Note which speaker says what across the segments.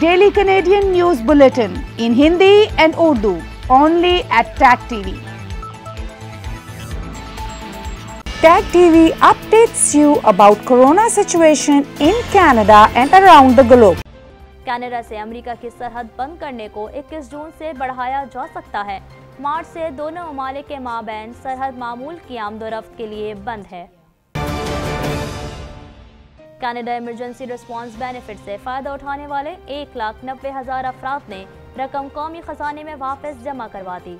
Speaker 1: Daily Canadian news bulletin in Hindi and Urdu only at tag TV
Speaker 2: tag TV updates you about corona situation in Canada and around the globe
Speaker 3: Canada से America की सरहद बंद करने को 21 जून से बढ़ाया जा सकता है मार्च से दोनों ममालिक के माबैन सरहद मामूल की आमदोरफ्त के लिए बंद है कनाडा इमरजेंसी रिस्पांस बेनिफिट से फ़ायदा उठाने वाले एक लाख नब्बे हज़ार अफराद ने रकम कौमी खजाने में वापस जमा करवा दी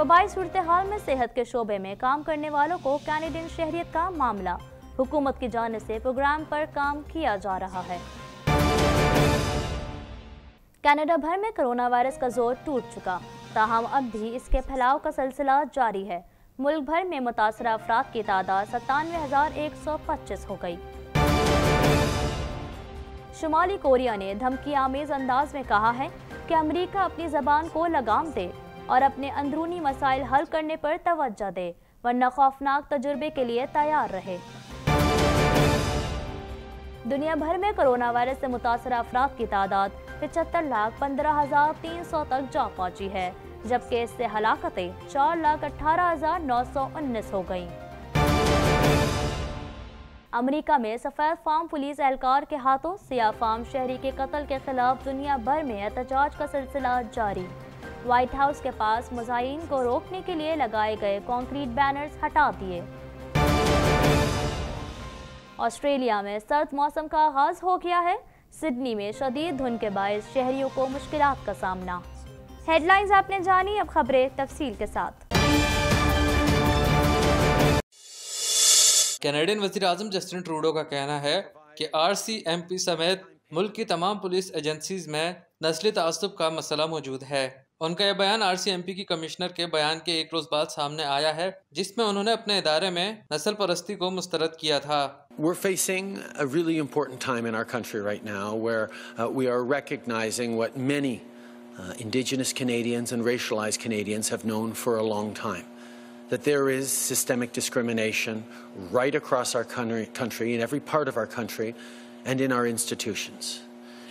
Speaker 3: वबाई सूरत हाल में सेहत के शोबे में काम करने वालों को कैनेडियन शहरीत का मामला हुकूमत की जानब से प्रोग्राम पर काम किया जा रहा है कनाडा भर में कोरोना वायरस का जोर टूट चुका ताहम अब भी इसके फैलाव का सिलसिला जारी है मुल्क भर में मुतासर अफराद की तादाद सतानवे हज़ार एक सौ पच्चीस हो गई शुमाली कोरिया ने धमकी आमेज अंदाज में कहा है कि अमेरिका अपनी जबान को लगाम दे और अपने अंदरूनी मसाइल हल करने पर तवज्जो दे वरना खौफनाक तजुर्बे के लिए तैयार रहे दुनिया भर में कोरोना वायरस से मुतासर अफराद की तादाद पचहत्तर लाख पंद्रह हजार तीन सौ तक जा पहुंची है जबकि इससे हलाकतें चार लाख अठारह हजार नौ सौ उन्नीस हो गयी अमेरिका में सफ़ेद फार्म पुलिस एहलकार के हाथों सिया फार्म शहरी के कत्ल के खिलाफ दुनिया भर में एहतजाज का सिलसिला जारी व्हाइट हाउस के पास मुजाइन को रोकने के लिए लगाए गए कंक्रीट बैनर्स हटा दिए ऑस्ट्रेलिया में सर्द मौसम का आगाज हो गया है सिडनी में शदीद धुन के बायस शहरियों को मुश्किल का सामना हेडलाइंस आपने जानी अब खबरें तफसील के साथ कैनेडियन वजीर अजम जस्टिन ट्रूडो का कहना है कि आरसीएमपी समेत मुल्क की तमाम पुलिस एजेंसीज में नस्ली तसब का मसला मौजूद है उनका यह बयान आर की कमिश्नर के बयान के एक रोज बाद सामने आया है जिसमें उन्होंने अपने इदारे में नस्ल परस्ती को मुस्तरद किया था
Speaker 2: We're facing a really important time in our country right now where uh, we are recognizing what many uh, Indigenous Canadians and racialized Canadians have known for a long time that there is systemic discrimination right across our country, in every part of our country, and in our institutions.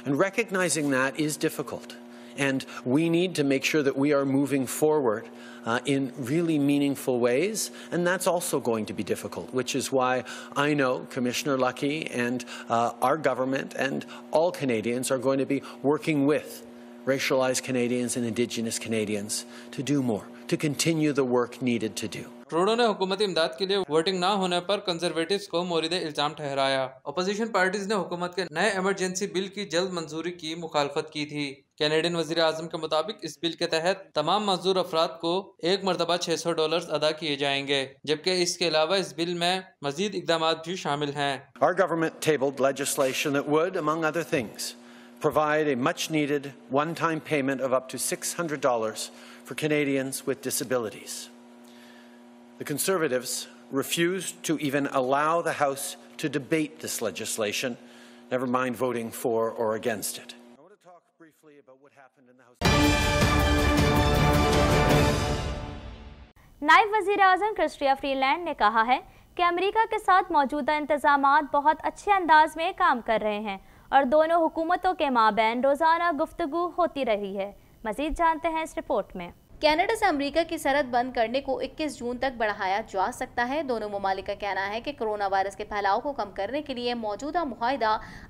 Speaker 2: And recognizing that is difficult. And we need to make sure that we are moving forward uh, in really meaningful ways. And that's also going to be difficult, which is why I know Commissioner Lucky and uh, our government and all Canadians are going to be working with racialized Canadians and Indigenous Canadians to do more, to continue the work needed to do.
Speaker 3: Trudeau ने हुकूमती इमदाद के लिए voting ना होने पर conservatives को मोरिद इल्जाम ठहराया अपोजिशन पार्टीज ने हुकूमत के नए एमरजेंसी बिल की जल्द मंजूरी की मुखालफत की थी कैनेडियन वजीर अजम के मुताबिक इस बिल ادا کیے جائیں گے. جبکہ اس کے علاوہ اس بل میں مزید اقدامات بھی شامل ہیں.
Speaker 2: Our government tabled legislation that would, among other things, provide a much-needed one-time payment of up to $600 for Canadians with disabilities. The Conservatives refused to even allow the House to debate this legislation, never mind voting for or against it. I want to talk briefly about what happened in the House.
Speaker 3: नायब वजीर अजम Chrystia Freeland نے کہا ہے کہ امریکہ کے साथ موجودہ انتظامات بہت اچھے انداز میں کام کر رہے ہیں. और दोनों हुकूमतों के माबेन रोज़ाना गुफ्तु होती रही है मज़ीद जानते हैं इस रिपोर्ट में
Speaker 1: कनाडा से अमेरिका की सरहद बंद करने को 21 जून तक बढ़ाया जा सकता है दोनों ममालिक का कहना है कि कोरोना वायरस के फैलाव को कम करने के लिए मौजूदा माहिदा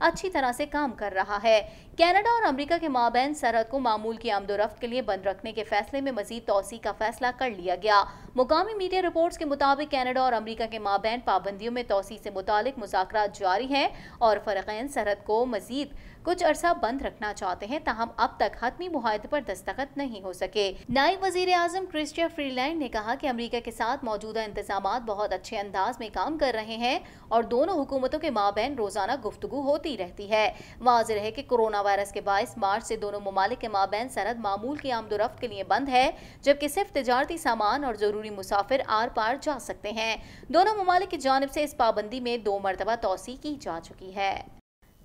Speaker 1: अच्छी तरह से काम कर रहा है कनाडा और अमेरिका के माबेन सरहद को मामूल की आमदोरफ्त के लिए बंद रखने के फैसले में मजीद तोसी का फैसला कर लिया गया मुकामी मीडिया रिपोर्ट्स के मुताबिक कनाडा और अमरीका के माबेन पाबंदियों में तोसी से मुतल मुजाकर जारी हैं और फ़रकैन सरहद को मजीद कुछ अरसा बंद रखना चाहते हैं तहम अब तक हतमी माहदे पर दस्तखत नहीं हो सके नाइन नायब वजीर अजम क्रिस्टिया फ्रीलैंड ने कहा कि अमरीका के साथ मौजूदा इंतजाम बहुत अच्छे अंदाज में काम कर रहे हैं और दोनों हुकूमतों के माबेन रोजाना गुफ्तु होती रहती है वाज है कि कोरोना वायरस के बायस मार्च से दोनों ममालिक के माबेन सरहद मामूल की आमदोरफ्त के लिए बंद है जबकि सिर्फ तजारती सामान और ज़रूरी मुसाफिर आर पार जा सकते हैं दोनों ममालिक की जानब से इस पाबंदी में दो मरतबा तोसी की जा चुकी है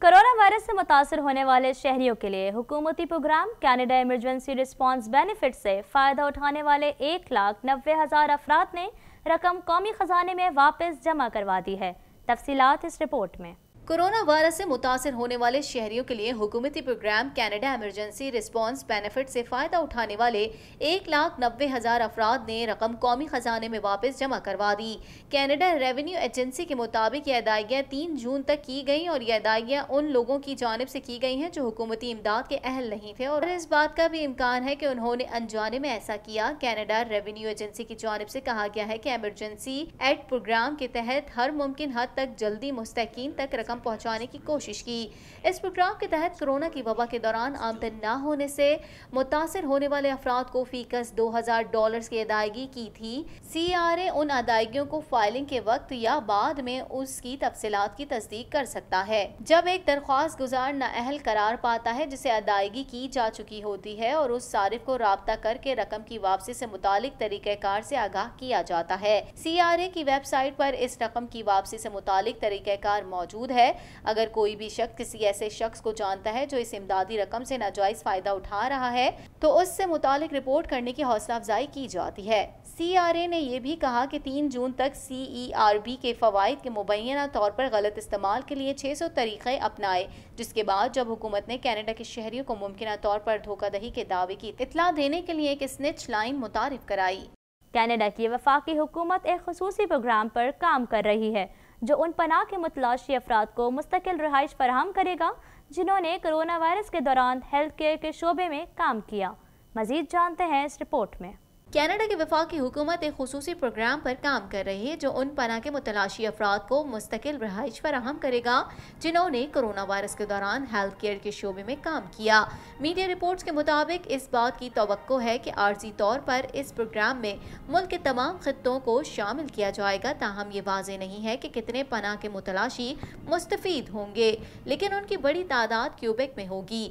Speaker 3: कोरोना वायरस से मुतासर होने वाले शहरियों के लिए हुकूमती program Canada emergency response benefit से फ़ायदा उठाने वाले एक लाख नब्बे हज़ार अफराद ने रकम
Speaker 1: कौमी ख़जाने में वापस जमा करवा दी है तफसीत इस रिपोर्ट में कोरोना वायरस से मुतासर होने वाले शहरियों के लिए हुकूमती program Canada emergency response benefit से फ़ायदा उठाने वाले एक लाख नब्बे हज़ार अफराद ने रकम कौमी खजाने में वापस जमा करवा दी कैनेडा रेवेन्यू एजेंसी के मुताबिक ये अदायगियाँ तीन जून तक की गई और ये अदायगियाँ उन लोगों की जानब से की गई हैं जो हुकूमती इमदाद के अहल नहीं थे और इस बात का भी इम्कान है कि उन्होंने अनजाने में ऐसा किया कैनेडा रेवेन्यू एजेंसी की जानब से कहा गया है कि एमरजेंसी एड प्रोग्राम के तहत हर मुमकिन हद तक जल्दी मुस्तकिन तक रकम आराम पहुंचाने की कोशिश की इस प्रोग्राम के तहत कोरोना की वबा के दौरान आमदन न होने से मुतासर होने वाले अफराद को फीकस दो हज़ार डॉलर की अदायगी की थी सी आर ए उन अदायगियों को फाइलिंग के वक्त या बाद में उसकी तफसीत की तस्दीक कर सकता है जब एक दरख्वास्त गुजार नाअहल करार पाता है जिसे अदायगी की जा चुकी होती है और उस सारिफ को रबता करके रकम की वापसी से मुतालिक तरीक़ार से आगाह किया जाता है सी आर ए की वेबसाइट पर इस रकम की वापसी से मुतालिक तरीक़ार मौजूद है अगर कोई भी शख्स किसी ऐसे शख्स को जानता है जो इस इमदादी रकम से नाजायज फ़ायदा उठा रहा है तो उससे मुतल रिपोर्ट करने की हौसला अफजाई की जाती है सी आर ए ने यह भी कहा कि तीन जून तक सी आर बी के फ़वाद के मुबैना तौर पर गलत इस्तेमाल के लिए छः सौ तरीक़े अपनाए जिसके बाद जब हुकूमत ने कैनेडा के शहरियों को मुमकिन तौर पर धोखादही के दावे की इतला देने के लिए एक स्निच लाइन मुतारफ कराई कैनेडा की वफाकी हुकूमत एक
Speaker 3: खसूसी प्रोग्राम पर काम कर रही है जो उन पनाह के मुतलाशी अफराद को मुस्तकिल रहाइश फराहम करेगा जिन्होंने कोरोना वायरस के दौरान हेल्थ केयर के शोबे में काम किया
Speaker 1: मजीद जानते हैं इस रिपोर्ट में कनाडा के विफाक हुकूमत एक खसूसी प्रोग्राम पर काम कर रही है जो उन पना के मुतलाशी अफराद को मुस्तकिल रहाइश फराहम करेगा जिन्होंने कोरोना वायरस के दौरान हेल्थ केयर के शोबे में काम किया मीडिया रिपोर्ट्स के मुताबिक इस बात की तो है कि आर्जी तौर पर इस प्रोग्राम में मुल्क के तमाम खत्ों को शामिल किया जाएगा ताहम ये वाज नहीं है कि कितने पना के मुतलाशी मुस्तफ़ होंगे लेकिन उनकी बड़ी तादाद क्यूबिक में होगी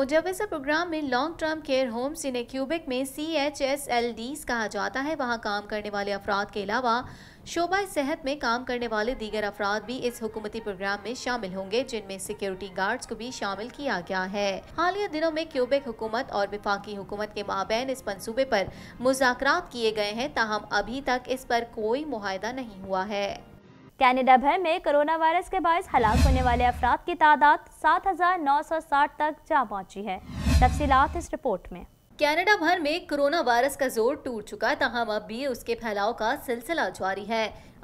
Speaker 1: मुजवजा प्रोग्राम में लॉन्ग टर्म केयर होम्स इन्हें क्यूबिक में C H S L D मरीज कहा जाता है वहाँ काम करने वाले अफराद के अलावा शोबा सेहत में काम करने वाले दीगर अफराद भी इस हुकूमती प्रोग्राम में शामिल होंगे जिनमें सिक्योरिटी गार्ड्स को भी शामिल किया गया है हालिया दिनों में क्यूबेक हुकूमत और विफाकी हुकूमत के माबेन इस मनसूबे पर मुजाकर किए गए हैं ताहम अभी तक इस पर कोई मुहिदा नहीं हुआ है कैनेडा भर में कोरोना वायरस के बायस हलाक होने वाले अफराद
Speaker 3: की तादाद 7,960 तक जा पहुंची है तफसीत इस रिपोर्ट में
Speaker 1: कनाडा भर में कोरोना वायरस का जोर टूट चुका तहम अब भी उसके फैलाव का सिलसिला जारी है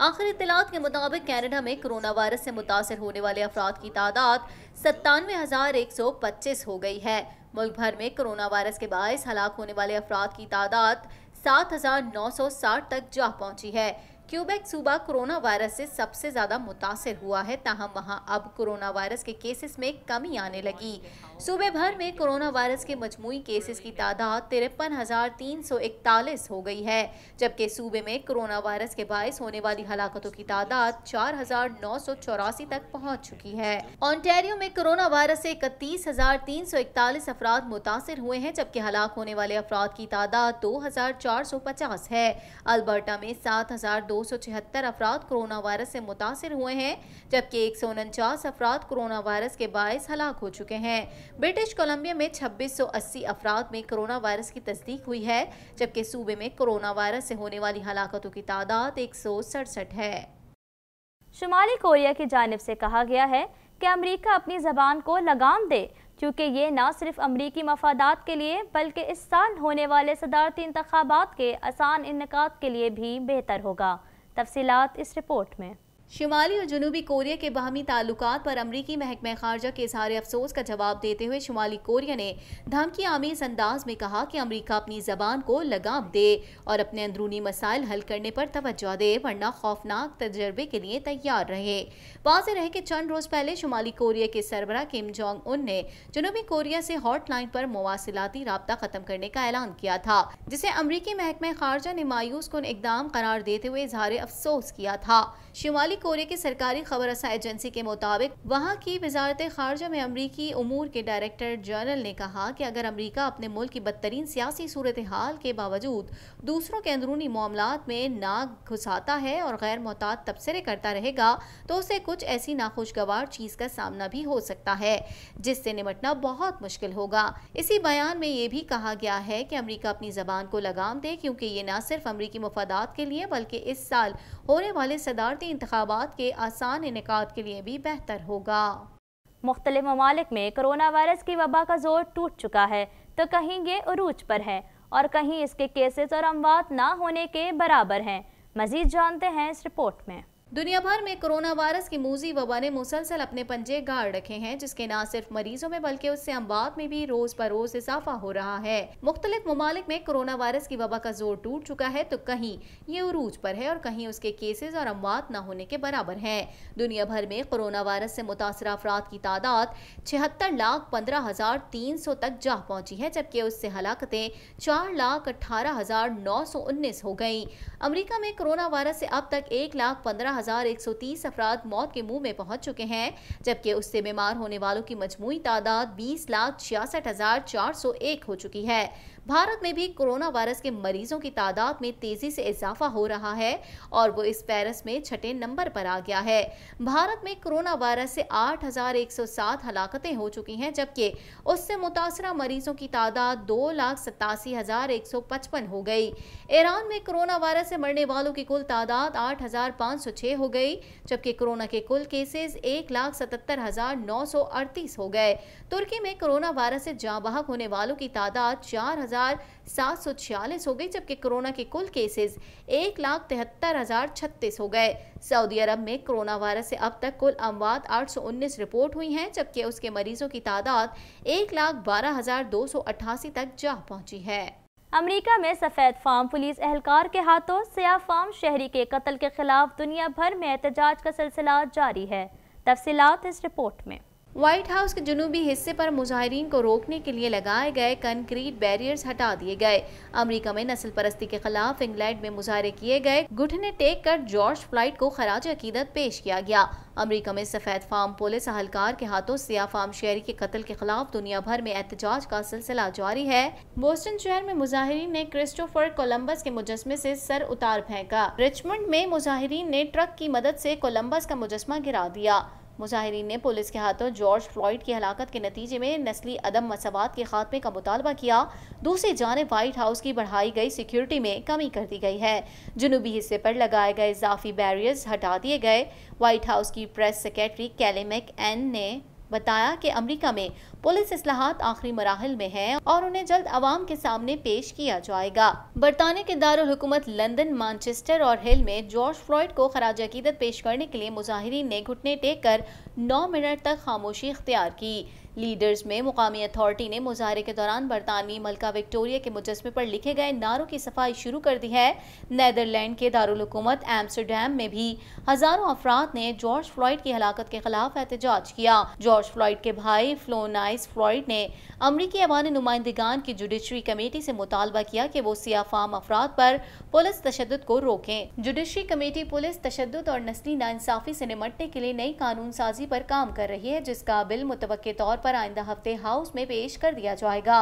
Speaker 1: आखिर इतलात के मुताबिक कनाडा में कोरोना वायरस से मुतासर होने वाले अफराद की तादाद सत्तानवे हज़ार एक सौ पच्चीस हो गई है मुल्क भर में कोरोना वायरस के बायस हलाक होने वाले अफराद की तादाद सात हज़ार नौ सौ साठ तक जा पहुंची है क्यूबेक सूबा कोरोना वायरस से सबसे ज़्यादा मुतासर हुआ है ताहम वहाँ अब कोरोना वायरस के केसेस में कमी आने लगी सूबे भर में कोरोना वायरस के मजमू केसेस की तादाद तिरपन हो गई है जबकि सूबे में कोरोना वायरस के बायस होने वाली हलाकतों की तादाद चार तक पहुँच चुकी है ऑन्टेरियो में कोरोना वायरस से इकतीस हजार तीन सौ इकतालीस अफराद मुतासर हुए हैं जबकि हलाक होने वाले अफराद की तादाद दो हजार चार सौ पचास है अल्बर्टा में सात हजार दो दो सौ छिहत्तर अफराद कोरोना वायरस से मुतासर हुए हैं जबकि एक सौ उनचास अफराद कोरोना वायरस के बायस हलाक हो चुके हैं ब्रिटिश कोलंबिया में छब्बीस सौ अस्सी अफराद में कोरोना वायरस की तस्दीक हुई है जबकि सूबे में कोरोना वायरस से होने वाली हलाकतों की तादाद एक सौ सड़सठ है शुमाली कोरिया की जानब से कहा गया है कि अमरीका
Speaker 3: अपनी जबान को लगाम दे क्योंकि ये न सिर्फ अमरीकी मफादात के लिए बल्कि इस साल होने वाले सदारती इंतबात के आसान इनका के लिए भी बेहतर होगा
Speaker 1: तफसीत इस रिपोर्ट में शुमाली और जनूबी कोरिया के बाहमी ताल्लुक पर अमरीकी महकमे खारजा के इजहार अफसोस का जवाब देते हुए शुमाली कोरिया ने धमकी आमेज अंदाज में कहा कि अमरीका अपनी जबान को लगाम दे और अपने अंदरूनी मसाइल हल करने पर तोज्जा दे वरना खौफनाक तजर्बे के लिए तैयार रहे वाज रहे कि चंद रोज़ पहले शुमाली कोरिया के सरबरा किम जोंग उन ने जनूबी कोरिया से हॉट लाइन पर मवासिलाती रबता ख़त्म करने का ऐलान किया था जिसे अमरीकी महकमे खारजा ने मायूस कन इकदाम करार देते हुए इजहार अफसोस किया था शुमाली कोरिया की सरकारी खबर रसा एजेंसी के मुताबिक वहाँ की वजारत खारजा में अमरीकी उमूर के डायरेक्टर जनरल ने कहा कि अगर अमरीका अपने मुल्क की बदतरीन सियासी सूरत हाल के बावजूद दूसरों के अंदरूनी मामला में नाक घुसाता है और गैर मोहतात तबसरे करता रहेगा तो उसे कुछ ऐसी नाखुशगवार चीज़ का सामना भी हो सकता है जिससे निमटना बहुत मुश्किल होगा इसी बयान में ये भी कहा गया है कि अमरीका अपनी जबान को लगाम दे क्योंकि ये न सिर्फ अमरीकी मफादात के लिए बल्कि इस साल होने वाले सदारती इंतबात इंतबात के आसान इनका के लिए भी बेहतर होगा
Speaker 3: मुख्तलिफ ममालिक में कोरोना वायरस की वबा का जोर टूट चुका है तो कहीं ये अरूज पर है और कहीं इसके केसेस और अमवात ना होने के बराबर हैं मजीद जानते
Speaker 1: हैं इस रिपोर्ट में दुनिया भर में कोरोना वायरस की मूजी वबा ने मुसलसल अपने पंजे गाड़ रखे हैं जिसके न सिर्फ मरीजों में बल्कि उससे अमवात में भी रोज बरोज इजाफा हो रहा है मुख्तलिफ ममालिक में कोरोना वायरस की वबा का जोर टूट चुका है तो कहीं ये उरूज पर है और कहीं उसके केसेज और अमवात न होने के बराबर है दुनिया भर में कोरोना वायरस से मुतासर अफराद की तादाद छिहत्तर लाख पंद्रह हजार तीन सौ तक जा पहुंची है जबकि उससे हलाकतें चार लाख अठारह हजार नौ सौ उन्नीस हो गई अमरीका में कोरोना वायरस से अब तक एक लाख पंद्रह 1,130 अफराद मौत के मुंह में पहुंच चुके हैं जबकि उससे बीमार होने वालों की मजमू तादाद बीस लाख छियासठ हज़ार चार सौ एक हो चुकी है भारत में भी कोरोना वायरस के मरीजों की तादाद में तेजी से इजाफा हो रहा है और वो इस पैरस में छठे नंबर पर आ गया है भारत में कोरोना वायरस से 8,107 हलाकतें हो चुकी हैं जबकि उससे मुतासर मरीजों की तादाद दो लाख सतासी हजार एक सौ पचपन हो गई ईरान में कोरोना वायरस से मरने वालों की कुल तादाद आठ हजार पाँच सौ छः हो गई जबकि कोरोना के कुल केसेस एक लाख सतहत्तर हजार नौ सौ अड़तीस हो गए तुर्की में कोरोना वायरस से जाँ होने वालों की तादाद चार हजार हो गई जबकि कोरोना के कुल केसेस एक लाख तिहत्तर हजार छत्तीस हो गए सऊदी अरब में कोरोना वायरस से अब तक कुल अमवात 819 रिपोर्ट हुई हैं जबकि उसके मरीजों की तादाद एक लाख बारह हजार दो सौ अट्ठासी तक जा पहुंची है अमेरिका में सफ़ेद फार्म पुलिस एहलकार के हाथों सयाह फार्म शहरी के कत्ल
Speaker 3: के खिलाफ दुनिया भर में एहतजाज का सिलसिला जारी है तफसीत इस रिपोर्ट में
Speaker 1: व्हाइट हाउस के जनूबी हिस्से पर मुजाहरीन को रोकने के लिए लगाए गए कंक्रीट बैरियर्स हटा दिए गए अमेरिका में नस्ल परस्ती के खिलाफ इंग्लैंड में मुजाहरे किए गए घुटने टेक कर जॉर्ज फ्लाइट को खराज अकीदत पेश किया गया अमेरिका में सफ़ेद फार्म पुलिस अहलकार के हाथों सिया फार्म शहरी के कत्ल के खिलाफ दुनिया भर में एहतजाज का सिलसिला जारी है बोस्टन शहर में मुजाहरीन ने क्रिस्टोफर कोलम्बस के मुजस्मे से सर उतार फेंका रिचमंड में मुजाहरीन ने ट्रक की मदद से कोलम्बस का मुजस्मा गिरा दिया मुजाहरीन ने पुलिस के हाथों जॉर्ज फ्लॉइड की हलाकत के नतीजे में नस्ली अदम मसवाद के खात्मे का मुतालबा किया दूसरी जानब वाइट हाउस की बढ़ाई गई सिक्योरिटी में कमी कर दी गई है जनूबी हिस्से पर लगाए गए इजाफी बैरियर्स हटा दिए गए व्हाइट हाउस की प्रेस सेक्रेटरी कैलेमेक एन ने बताया कि अमेरिका में पुलिस असलाहत आखिरी मराहल में है और उन्हें जल्द आवाम के सामने पेश किया जाएगा बरतानिया के दारकूमत लंदन मानचेस्टर और हिल में जॉर्ज फ्लॉइड को खराज अकीदत पेश करने के लिए मुजाहरीन ने घुटने टेक कर नौ मिनट तक खामोशी अख्तियार की लीडर्स में मुकामी अथॉरिटी ने मुजाहरे के दौरान बरतानवी मलका विक्टोरिया के मुजस्मे पर लिखे गए नारों की सफाई शुरू कर दी है नैदरलैंड के दारकूमत एम्स्टरडेम में भी हजारों अफराद ने जॉर्ज फ्लॉइड की हलाकत के खिलाफ एहतजाज किया जॉर्ज फ्लॉइड के भाई फ्लोनाइस फ्लॉइड ने अमरीकी अवान नुमाइंदगान की जुडिशरी कमेटी से मुतालबा किया कि वो सियाफाम अफराद पर पुलिस तशद को रोकें जुडिशरी कमेटी पुलिस तशद और नस्ली इंसाफी से निमटने के लिए नई कानून साजी पर काम कर रही है जिसका बिल मुतव तौर पर पर आइंदा हफ्ते हाउस में पेश कर दिया जाएगा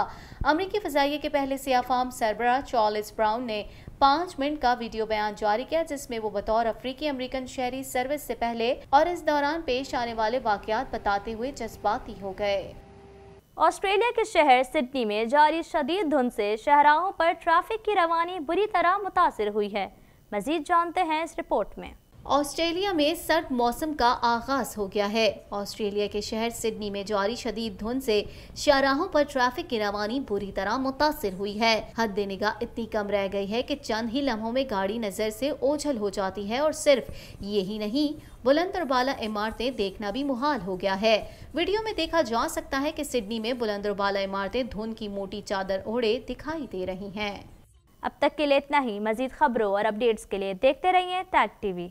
Speaker 1: अमरीकी फजाइए के पहले सियाफाम सरबरा चार्लिस ब्राउन ने पाँच मिनट का वीडियो बयान जारी किया जिसमें वो बतौर अफ्रीकी अमेरिकन शहरी सर्विस से पहले और इस दौरान पेश आने वाले वाकयात बताते हुए जज्बाती हो गए
Speaker 3: ऑस्ट्रेलिया के शहर सिडनी में जारी शदीद धुंध से शहराओं पर ट्रैफिक की रवानी बुरी तरह मुतासर हुई है मजीद जानते हैं इस रिपोर्ट
Speaker 1: में ऑस्ट्रेलिया में सर्द मौसम का आगाज हो गया है ऑस्ट्रेलिया के शहर सिडनी में जारी शदीद धुंध से शाहराहों पर ट्रैफिक की रवानी बुरी तरह मुतासर हुई है हद निगाह इतनी कम रह गई है कि चंद ही लम्हों में गाड़ी नजर से ओझल हो जाती है और सिर्फ यही नहीं बुलंद और बाला इमारतें देखना भी मुहाल हो गया है वीडियो में देखा जा सकता है कि सिडनी में बुलंद और बाला इमारतें धुंध की मोटी चादर ओढ़े दिखाई दे रही हैं अब तक के लिए इतना ही मजीद खबरों और अपडेट्स के लिए देखते रहिए टैग
Speaker 3: टीवी